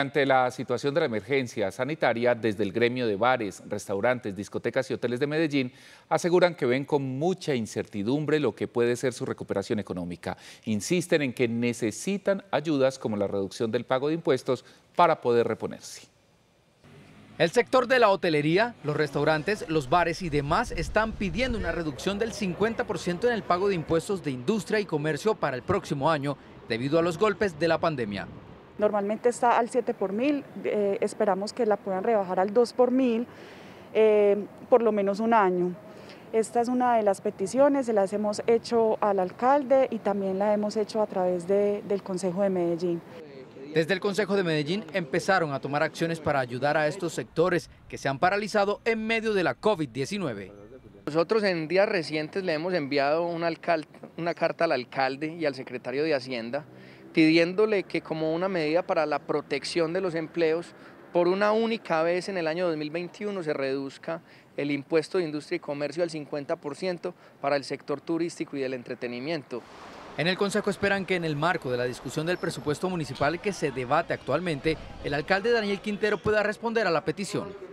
Ante la situación de la emergencia sanitaria, desde el gremio de bares, restaurantes, discotecas y hoteles de Medellín, aseguran que ven con mucha incertidumbre lo que puede ser su recuperación económica. Insisten en que necesitan ayudas como la reducción del pago de impuestos para poder reponerse. El sector de la hotelería, los restaurantes, los bares y demás están pidiendo una reducción del 50% en el pago de impuestos de industria y comercio para el próximo año debido a los golpes de la pandemia. Normalmente está al 7 por mil, eh, esperamos que la puedan rebajar al 2 por mil eh, por lo menos un año. Esta es una de las peticiones, se las hemos hecho al alcalde y también la hemos hecho a través de, del Consejo de Medellín. Desde el Consejo de Medellín empezaron a tomar acciones para ayudar a estos sectores que se han paralizado en medio de la COVID-19. Nosotros en días recientes le hemos enviado una carta al alcalde y al secretario de Hacienda pidiéndole que como una medida para la protección de los empleos, por una única vez en el año 2021 se reduzca el impuesto de industria y comercio al 50% para el sector turístico y del entretenimiento. En el Consejo esperan que en el marco de la discusión del presupuesto municipal que se debate actualmente, el alcalde Daniel Quintero pueda responder a la petición.